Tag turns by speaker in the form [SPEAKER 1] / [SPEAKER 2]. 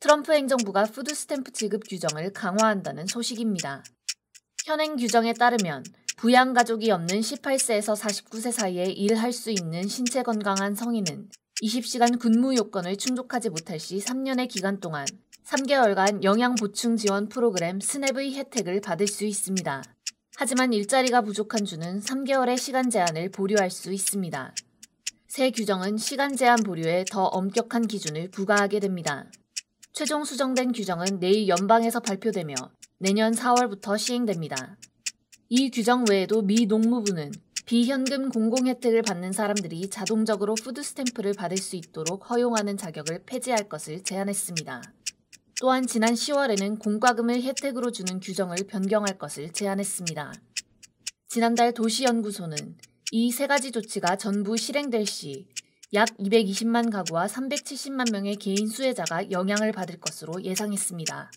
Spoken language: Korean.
[SPEAKER 1] 트럼프 행정부가 푸드 스탬프 지급 규정을 강화한다는 소식입니다. 현행 규정에 따르면 부양 가족이 없는 18세에서 49세 사이에 일할 수 있는 신체 건강한 성인은 20시간 근무 요건을 충족하지 못할 시 3년의 기간 동안 3개월간 영양 보충 지원 프로그램 스냅의 혜택을 받을 수 있습니다. 하지만 일자리가 부족한 주는 3개월의 시간 제한을 보류할 수 있습니다. 새 규정은 시간 제한 보류에 더 엄격한 기준을 부과하게 됩니다. 최종 수정된 규정은 내일 연방에서 발표되며 내년 4월부터 시행됩니다. 이 규정 외에도 미 농무부는 비현금 공공 혜택을 받는 사람들이 자동적으로 푸드 스탬프를 받을 수 있도록 허용하는 자격을 폐지할 것을 제안했습니다. 또한 지난 10월에는 공과금을 혜택으로 주는 규정을 변경할 것을 제안했습니다. 지난달 도시연구소는 이 세 가지 조치가 전부 실행될 시약 220만 가구와 370만 명의 개인 수혜자가 영향을 받을 것으로 예상했습니다.